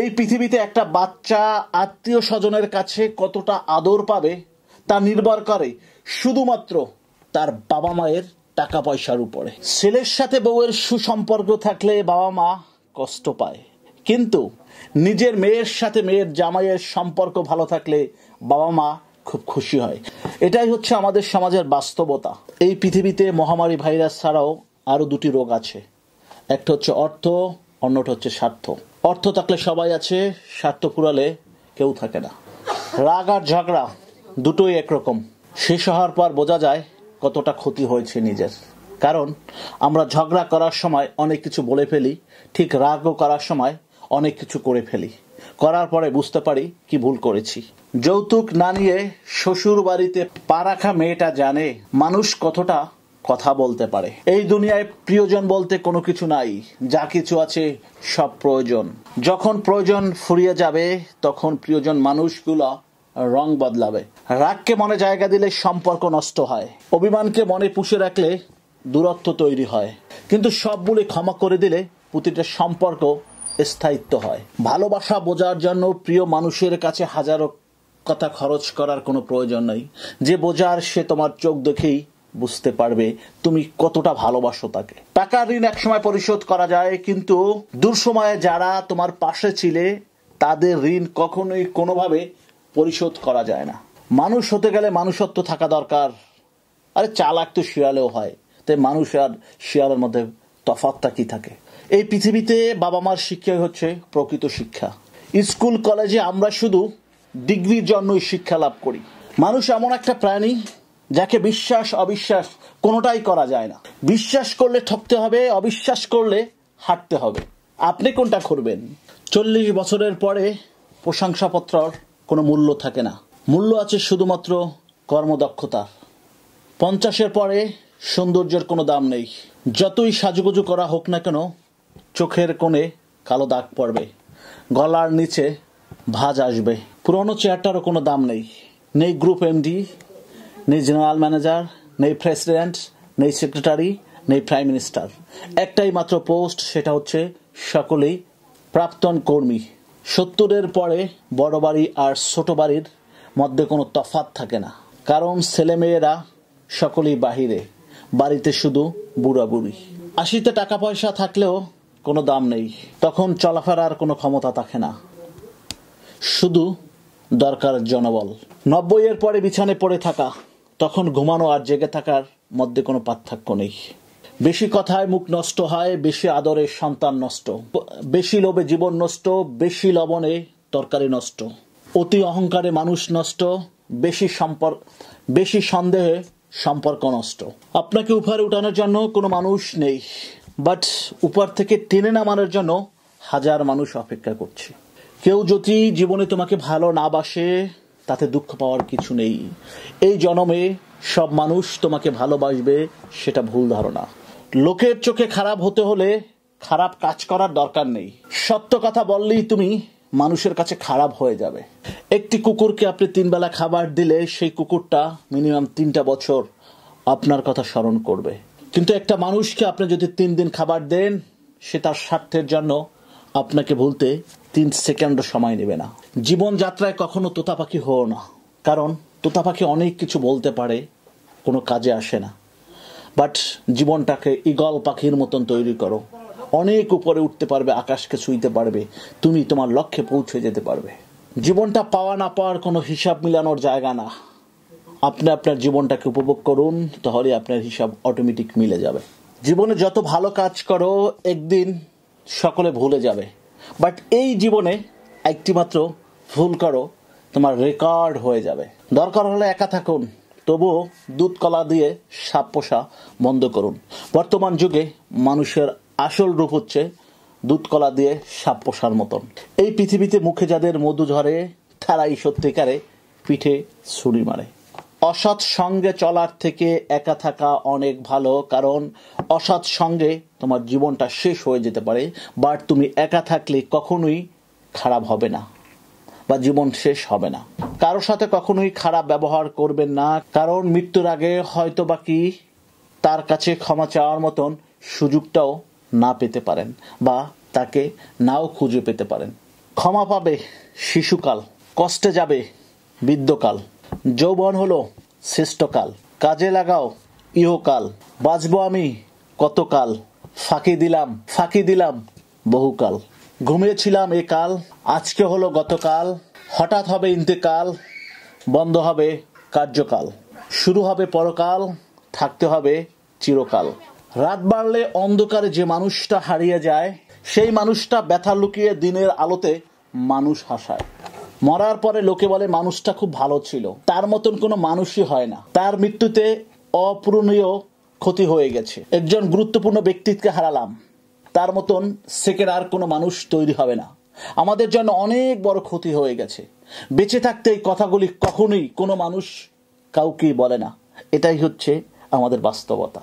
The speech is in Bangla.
এই পৃথিবীতে একটা বাচ্চা আত্মীয় স্বজনের কাছে কতটা আদর পাবে তা নির্ভর করে শুধুমাত্র তার বাবা মায়ের টাকা পয়সার উপরে ছেলের সাথে বউয়ের সুসম্পর্ক থাকলে বাবা মা কষ্ট পায় কিন্তু নিজের মেয়ের সাথে মেয়ের জামাইয়ের সম্পর্ক ভালো থাকলে বাবা মা খুব খুশি হয় এটাই হচ্ছে আমাদের সমাজের বাস্তবতা এই পৃথিবীতে মহামারী ভাইরাস ছাড়াও আরও দুটি রোগ আছে একটা হচ্ছে অর্থ অন্যটা হচ্ছে স্বার্থ অর্থ থাকলে সবাই আছে স্বার্থ পুরালে কেউ থাকে না রাগ আর ঝগড়া দুটোই একরকম শেষ হওয়ার পর বোঝা যায় কতটা ক্ষতি হয়েছে নিজের কারণ আমরা ঝগড়া করার সময় অনেক কিছু বলে ফেলি ঠিক রাগও করার সময় অনেক কিছু করে ফেলি করার পরে বুঝতে পারি কি ভুল করেছি যৌতুক না নিয়ে শ্বশুর বাড়িতে পা রাখা মেয়েটা জানে মানুষ কতটা কথা বলতে পারে এই দুনিয়ায় প্রিয়জন বলতে কোনো কিছু নাই যা কিছু আছে সব প্রয়োজন যখন প্রয়োজন ফুরিয়ে যাবে তখন প্রিয়জন মানুষগুলো রং বদলাবে রাগকে মনে জায়গা দিলে সম্পর্ক নষ্ট হয় অভিমানকে মনে পুষে রাখলে দূরত্ব তৈরি হয় কিন্তু সবগুলি ক্ষমা করে দিলে প্রতিটা সম্পর্ক স্থায়িত্ব হয় ভালোবাসা বোঝার জন্য প্রিয় মানুষের কাছে হাজারো কথা খরচ করার কোনো প্রয়োজন নেই যে বোঝার সে তোমার চোখ দেখেই বুঝতে পারবে তুমি কতটা ভালোবাসো তাকে টাকার ঋণ একসময় পরিশোধ করা যায় কিন্তু সময়ে যারা তোমার পাশে ছিলে তাদের ঋণ কখনোই কোনোভাবে পরিশোধ করা যায় না মানুষ হতে গেলে মানুষত্ব থাকা দরকার আরে চালাক তো শিয়ালেও হয় তাই মানুষ আর শিয়ালের মধ্যে তফাতটা কি থাকে এই পৃথিবীতে বাবা মার শিক্ষাই হচ্ছে প্রকৃত শিক্ষা স্কুল কলেজে আমরা শুধু ডিগ্রির জন্যই শিক্ষা লাভ করি মানুষ এমন একটা প্রাণী যাকে বিশ্বাস অবিশ্বাস কোনোটাই করা যায় না বিশ্বাস করলে ঠকতে হবে অবিশ্বাস করলে হাঁটতে হবে আপনি কোনটা করবেন চল্লিশ বছরের পরে প্রশংসাপত্রর কোনো মূল্য থাকে না মূল্য আছে শুধুমাত্র কর্মদক্ষতার পঞ্চাশের পরে সৌন্দর্যের কোনো দাম নেই যতই সাজুগুজু করা হোক না কেন চোখের কোণে কালো দাগ পড়বে গলার নিচে ভাজ আসবে পুরনো চেয়ারটারও কোনো দাম নেই নেই গ্রুপ এমডি নেই জেনারেল ম্যানেজার নেই প্রেসিডেন্ট নেই সেক্রেটারি নেই প্রাইম মিনিস্টার একটাই মাত্র পোস্ট সেটা হচ্ছে সকলেই প্রাক্তন কর্মী সত্তরের পরে বড় বাড়ি আর ছোট বাড়ির মধ্যে কোনো তফাত থাকে না কারণ ছেলেমেয়েরা সকলেই বাহিরে বাড়িতে শুধু বুড়া বুড়ি আশিতে টাকা পয়সা থাকলেও কোনো দাম নেই তখন চলাফেরার কোনো ক্ষমতা থাকে না শুধু দরকার জনবল নব্বইয়ের পরে বিছানে পড়ে থাকা তখন ঘুমানো আর জেগে থাকার মধ্যে কোনো পার্থক্য নেই বেশি কথায় মুখ নষ্ট হয় বেশি আদরে সন্তান নষ্ট বেশি লোভে জীবন নষ্ট বেশি লবণে তরকারি নষ্ট অতি অহংকারে মানুষ নষ্ট বেশি সম্পর্ক বেশি সন্দেহে সম্পর্ক নষ্ট আপনাকে উপহারে উঠানোর জন্য কোনো মানুষ নেই বাট উপর থেকে টেনে নামানোর জন্য হাজার মানুষ অপেক্ষা করছে কেউ যদি জীবনে তোমাকে ভালো না বাসে তাতে দুঃখ পাওয়ার কিছু নেই এই জনমে সব মানুষ তোমাকে ভালোবাসবে সেটা ভুল ধারণা লোকের চোখে খারাপ হতে হলে খারাপ কাজ করার দরকার নেই সত্য কথা বললেই তুমি মানুষের কাছে খারাপ হয়ে যাবে একটি কুকুরকে আপনি তিনবেলা খাবার দিলে সেই কুকুরটা মিনিমাম তিনটা বছর আপনার কথা স্মরণ করবে কিন্তু একটা মানুষকে আপনি যদি তিন দিন খাবার দেন সে তার স্বার্থের জন্য আপনাকে বলতে তিন সেকেন্ডও সময় নেবে না জীবনযাত্রায় কখনো তোতা পাখি হও না কারণ তোতা পাখি অনেক কিছু বলতে পারে কোনো কাজে আসে না বাট জীবনটাকে ইগল পাখির মতন তৈরি করো অনেক উপরে উঠতে পারবে আকাশকে ছুঁইতে পারবে তুমি তোমার লক্ষ্যে পৌঁছে যেতে পারবে জীবনটা পাওয়া না পাওয়ার কোনো হিসাব মিলানোর জায়গা না আপনি আপনার জীবনটাকে উপভোগ করুন তাহলে আপনার হিসাব অটোমেটিক মিলে যাবে জীবনে যত ভালো কাজ করো একদিন সকলে ভুলে যাবে বাট এই জীবনে একটিমাত্র ভুল করো তোমার রেকর্ড হয়ে যাবে দরকার হলে একা থাকুন তবুও দুধ কলা দিয়ে সাপ পোষা বন্ধ করুন বর্তমান যুগে মানুষের আসল রূপ হচ্ছে দুধ কলা দিয়ে সাপ পোষার মতন এই পৃথিবীতে মুখে যাদের মধু ঝরে তারাই সত্যিকারে পিঠে ছুরি মারে অসৎ সঙ্গে চলার থেকে একা থাকা অনেক ভালো কারণ অসৎ সঙ্গে তোমার জীবনটা শেষ হয়ে যেতে পারে বাট তুমি একা থাকলে কখনোই খারাপ হবে না বা জীবন শেষ হবে না কারো সাথে কখনোই খারাপ ব্যবহার করবেন না কারণ মৃত্যুর আগে হয়তো বা কি তার কাছে ক্ষমা চাওয়ার মতন সুযোগটাও না পেতে পারেন বা তাকে নাও খুঁজে পেতে পারেন ক্ষমা পাবে শিশুকাল কষ্টে যাবে বৃদ্ধকাল যৌবন হলো শ্রেষ্ঠকাল কাজে লাগাও ইহকাল বাঁচবো আমি কতকাল ফাঁকি দিলাম ফাঁকি দিলাম বহুকাল ঘুমিয়েছিলাম এ কাল আজকে হলো গতকাল হঠাৎ হবে ইন্তেকাল বন্ধ হবে কার্যকাল শুরু হবে পরকাল থাকতে হবে চিরকাল রাত বাড়লে অন্ধকারে যে মানুষটা হারিয়ে যায় সেই মানুষটা ব্যথা লুকিয়ে দিনের আলোতে মানুষ হাসায় মরার পরে লোকে বলে মানুষটা খুব ভালো ছিল তার মতন কোনো মানুষই হয় না তার মৃত্যুতে অপূরণীয় ক্ষতি হয়ে গেছে একজন গুরুত্বপূর্ণ ব্যক্তিত্বকে হারালাম তার মতন সেকের আর কোনো মানুষ তৈরি হবে না আমাদের জন্য অনেক বড় ক্ষতি হয়ে গেছে বেঁচে থাকতে এই কথাগুলি কখনোই কোনো মানুষ কাউকেই বলে না এটাই হচ্ছে আমাদের বাস্তবতা